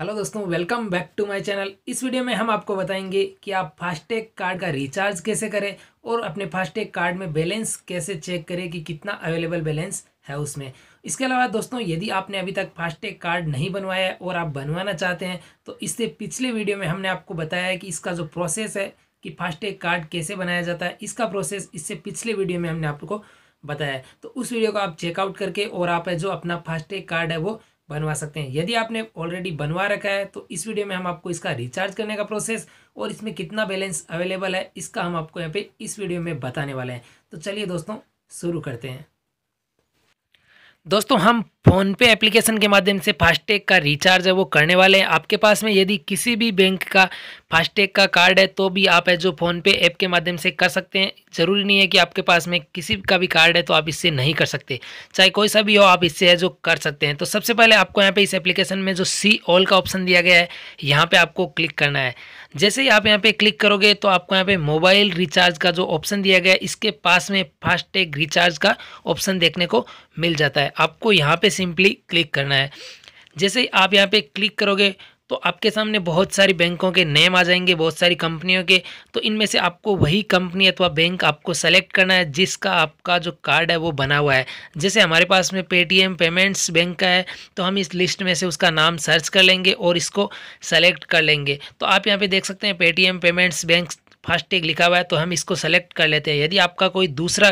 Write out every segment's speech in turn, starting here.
hello दोस्तों welcome back to my channel इस video में हम आपको बताएंगे कि आप फास्टैग कार्ड का रिचार्ज कैसे करें और अपने फास्टैग कार्ड में बैलेंस कैसे चेक करें कि कितना अवेलेबल बैलेंस है उसमें इसके अलावा दोस्तों यदि आपने अभी तक फास्टैग कार्ड नहीं बनवाया है और आप बनवाना चाहते हैं तो इससे पिछले वीडियो में हमने आपको बताया कि इसका जो प्रोसेस है कि फास्टैग कार्ड कैसे बनाया जाता है इसका प्रोसेस इससे पिछले वीडियो में हमने आपको बताया तो उस वीडियो को आप चेकआउट करके और आप जो अपना फास्टैग कार्ड है वो बनवा सकते हैं यदि आपने ऑलरेडी बनवा रखा है तो इस वीडियो में हम आपको इसका रिचार्ज करने का प्रोसेस और इसमें कितना बैलेंस अवेलेबल है इसका हम आपको यहाँ पे इस वीडियो में बताने वाले हैं तो चलिए दोस्तों शुरू करते हैं दोस्तों हम फ़ोनपे एप्लीकेशन के माध्यम से फास्टैग का रिचार्ज है वो करने वाले हैं आपके पास में यदि किसी भी बैंक का फास्टैग का कार्ड है तो भी आप है जो फ़ोनपे ऐप के माध्यम से कर सकते हैं ज़रूरी नहीं है कि आपके पास में किसी का भी कार्ड है तो आप इससे नहीं कर सकते चाहे कोई सा भी हो आप इससे है जो कर सकते हैं तो सबसे पहले आपको यहाँ पे इस एप्लीकेशन में जो सी ऑल का ऑप्शन दिया गया है यहाँ पे आपको क्लिक करना है जैसे ही आप यहाँ पे क्लिक करोगे तो आपको यहाँ पे मोबाइल रिचार्ज का जो ऑप्शन दिया गया है इसके पास में फास्टैग रिचार्ज का ऑप्शन देखने को मिल जाता है आपको यहाँ पर सिंपली क्लिक करना है जैसे ही आप यहाँ पर क्लिक करोगे तो आपके सामने बहुत सारी बैंकों के नेम आ जाएंगे बहुत सारी कंपनियों के तो इनमें से आपको वही कंपनी अथवा बैंक आपको सेलेक्ट करना है जिसका आपका जो कार्ड है वो बना हुआ है जैसे हमारे पास में पेटीएम पेमेंट्स बैंक का है तो हम इस लिस्ट में से उसका नाम सर्च कर लेंगे और इसको सेलेक्ट कर लेंगे तो आप यहाँ पर देख सकते हैं पेटीएम पेमेंट्स बैंक फास्टैग लिखा हुआ है तो हम इसको सेलेक्ट कर लेते हैं यदि आपका कोई दूसरा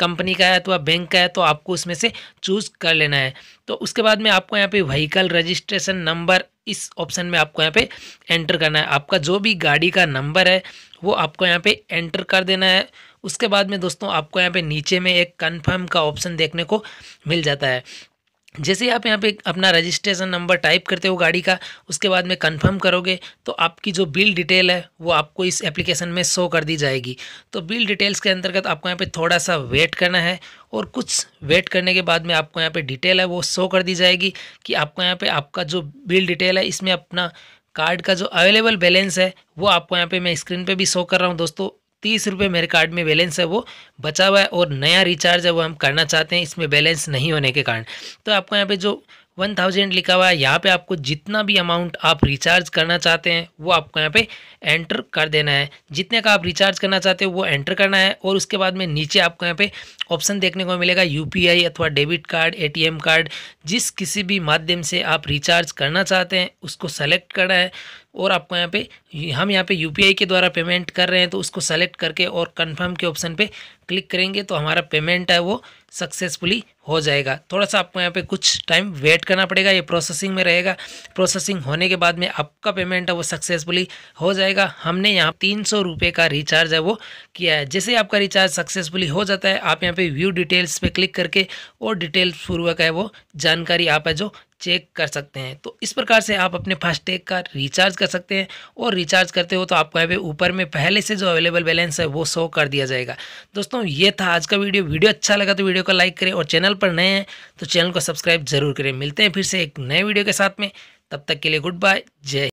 कंपनी का है अथवा बैंक का है तो आपको उसमें से चूज़ कर लेना है तो उसके बाद में आपको यहाँ पे व्हीकल रजिस्ट्रेशन नंबर इस ऑप्शन में आपको यहाँ पे एंटर करना है आपका जो भी गाड़ी का नंबर है वो आपको यहाँ पे एंटर कर देना है उसके बाद में दोस्तों आपको यहाँ पे नीचे में एक कन्फर्म का ऑप्शन देखने को मिल जाता है जैसे आप यहाँ पे अपना रजिस्ट्रेशन नंबर टाइप करते हो गाड़ी का उसके बाद में कंफर्म करोगे तो आपकी जो बिल डिटेल है वो आपको इस एप्लीकेशन में शो कर दी जाएगी तो बिल डिटेल्स के अंतर्गत आपको यहाँ पे थोड़ा सा वेट करना है और कुछ वेट करने के बाद में आपको यहाँ पे डिटेल है वो शो कर दी जाएगी कि आपको यहाँ पर आपका जो बिल डिटेल है इसमें अपना कार्ड का जो अवेलेबल बैलेंस है वो आपको यहाँ पे मैं स्क्रीन पे भी शो कर रहा हूँ दोस्तों तीस रुपये मेरे कार्ड में बैलेंस है वो बचा हुआ है और नया रिचार्ज है वो हम करना चाहते हैं इसमें बैलेंस नहीं होने के कारण तो आपको यहाँ पे जो वन थाउजेंड लिखा हुआ है यहाँ पे आपको जितना भी अमाउंट आप रिचार्ज करना चाहते हैं वो आपको यहाँ पे एंटर कर देना है जितने का आप रिचार्ज करना चाहते हो वो एंटर करना है और उसके बाद में नीचे आपको यहाँ पे ऑप्शन देखने को मिलेगा यूपीआई अथवा डेबिट कार्ड एटीएम कार्ड जिस किसी भी माध्यम से आप रिचार्ज करना चाहते हैं उसको सेलेक्ट करना है और आपको यहाँ पे हम यहाँ पे यूपीआई के द्वारा पेमेंट कर रहे हैं तो उसको सेलेक्ट करके और कंफर्म के ऑप्शन पे क्लिक करेंगे तो हमारा पेमेंट है वो सक्सेसफुली हो जाएगा थोड़ा सा आपको यहाँ पे कुछ टाइम वेट करना पड़ेगा ये प्रोसेसिंग में रहेगा प्रोसेसिंग होने के बाद में आपका पेमेंट है वो सक्सेसफुली हो जाएगा हमने यहाँ तीन सौ रुपये का रिचार्ज है वो किया है जैसे आपका रिचार्ज सक्सेसफुली हो जाता है आप यहाँ पे व्यू डिटेल्स पे क्लिक करके और डिटेल्स पूर्वक है वो जानकारी आप है जो चेक कर सकते हैं तो इस प्रकार से आप अपने फास्टैग का रिचार्ज कर सकते हैं और रिचार्ज करते हो तो आपको यहाँ पे ऊपर में पहले से जो अवेलेबल बैलेंस है वो शो कर दिया जाएगा दोस्तों ये था आज का वीडियो वीडियो अच्छा लगा तो वीडियो को लाइक करें और चैनल पर नए हैं तो चैनल को सब्सक्राइब जरूर करें मिलते हैं फिर से एक नए वीडियो के साथ में तब तक के लिए गुड बाय जय